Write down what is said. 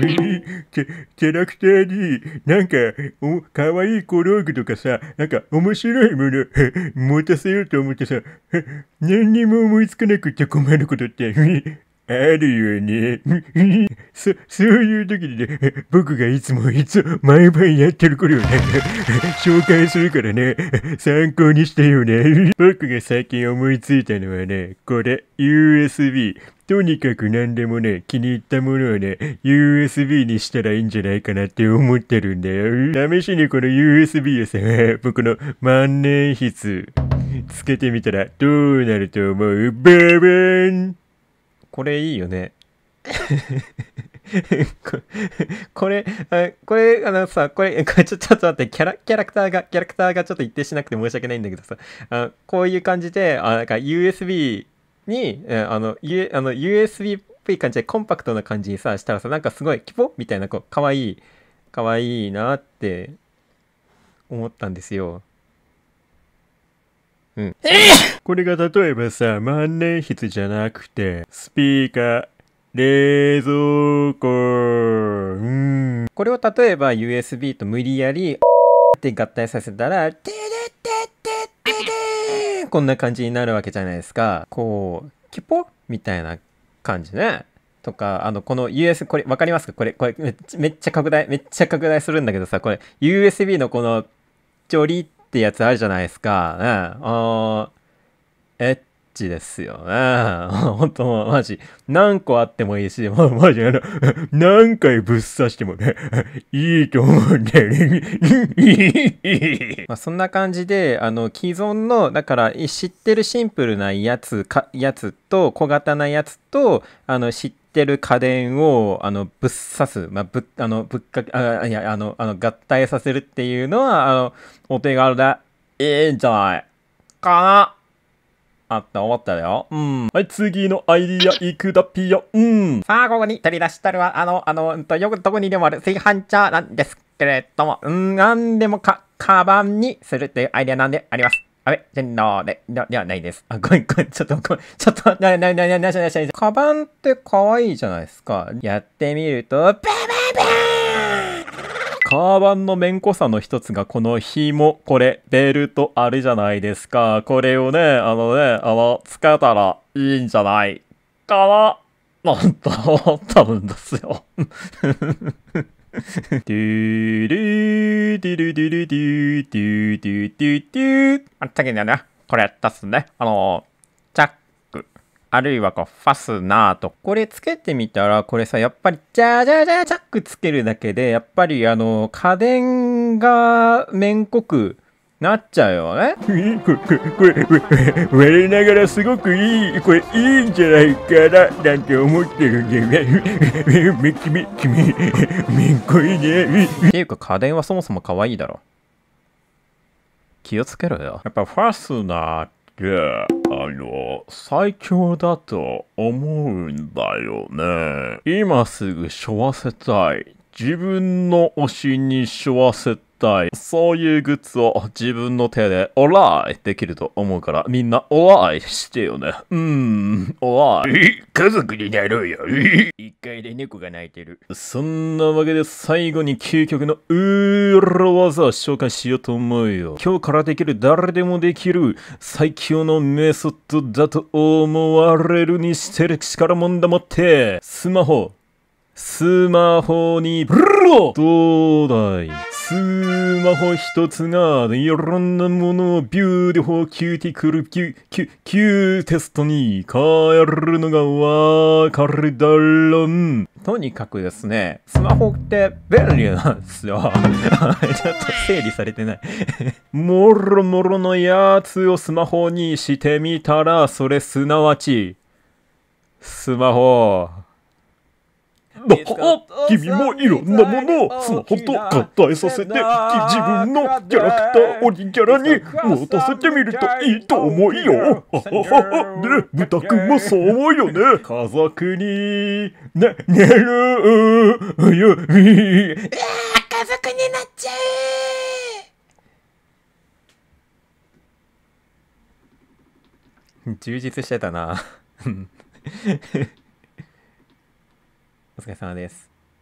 キャラクターになんかおかわいい小道具とかさなんか面白いもの 持たせようと思ってさ 何にも思いつかなくて困ることって あるよね。そ、そういう時にね、僕がいつもいつも毎晩やってる頃をね、紹介するからね、参考にしてよね。僕が最近思いついたのはね、これ、USB。とにかく何でもね、気に入ったものをね、USB にしたらいいんじゃないかなって思ってるんだよ。試しにこの USB をさ、僕の万年筆、つけてみたらどうなると思うバーンこれいいよね。これ、あこれ、あのさ、これ、ちょ、ちょっと待って、キャラ、キャラクターが、キャラクターがちょっと一定しなくて申し訳ないんだけどさ、あこういう感じで、あ、なんか USB に、えー、あの、U、あの USB っぽい感じでコンパクトな感じにさしたらさなんかすごいキポみたいなこうかわいいかわいいなって思ったんですよ。うん、これが例えばさ万年筆じゃなくてスピーカー冷蔵庫、うん、これを例えば USB と無理やりって合体させたら「てこんな感じになるわけじゃないですか。こう、キュポみたいな感じね。とか、あの、この US、これ、分かりますかこれ、これめっ、めっちゃ拡大、めっちゃ拡大するんだけどさ、これ、USB のこの、ジョリってやつあるじゃないですか。ね、あえっチですよね。本当マジ。何個あってもいいし、う マジ、あの、何回ぶっ刺してもね、いいと思うんだよね。まあそんな感じで、あの、既存の、だから、知ってるシンプルなやつ、か、やつと、小型なやつと、あの、知ってる家電をあのぶっ刺す、まあ、ぶあのぶっかけあいやあのあの合体させるっていうのはあのお手軽だいいんじゃないかなあって思ったよ。うん。はい、次のアイディアいくだぴよ。うん。さあ、ここに取り出したるは、あの、あの、うんと、よくどこにでもある炊飯茶なんですけれども、うん、なんでもか、カバンにするというアイディアなんであります。あれ全然、なで、で、ではないです。あ、ごめん、ごめん、ちょっと、ごめん、ちょっと、な、な、な、な、な、な、な、な、な、カバンって可愛いじゃないですか。やってみると、ブな、ブな、ブな、カーバンのめんこさの一つがこの紐、これ、ベルトあるじゃないですか。これをね、あのね、あの、つけたらいいんじゃないかな、なんと思ったんですよ。ドゥルードゥルドゥルドゥドゥドゥドゥドあったけにはね、これ出すね。あの、あるいはこう、ファスナーと。これつけてみたら、これさ、やっぱり、じゃじゃじゃジャックつけるだけで、やっぱりあの、家電が面濃くなっちゃうよね。これ、これ、これ、ながらすごくいい、これいいんじゃないかな、なんて思ってるんで、め、君、きめめんこいね。っていうか、家電はそもそも可愛いだろ。気をつけろよ。やっぱファスナーって、あの、最強だと思うんだよね。今すぐしょわせたい。自分の推しにしわせたい。そういうグッズを自分の手でオライできると思うから、みんなオライしてよね。うーん、オライ。家族になろうよ。一回で猫が泣いてる。そんなわけで最後に究極のーロ技を紹介しようと思うよ。今日からできる誰でもできる最強のメソッドだと思われるにしてる力もんだもって。スマホ、スマホに、ブロどうだいスマホ一つが、いろんなものをビューティフォーキューティクル、キュ、キュ、キューテストに変えるのがわかるだろん。とにかくですね、スマホって便利なんですよ。ちょっと整理されてないもろもろのやつをスマホにしてみたら、それすなわち、スマホ。だから君もいろんなものをスマホと合体させて自分のキャラクター鬼キャラに持たせてみるといいと思うよ。で、ブタ君もそう思うよね。家族に、ね、寝るうよ、家族になっちゃえ充実してたな。お疲れ様です。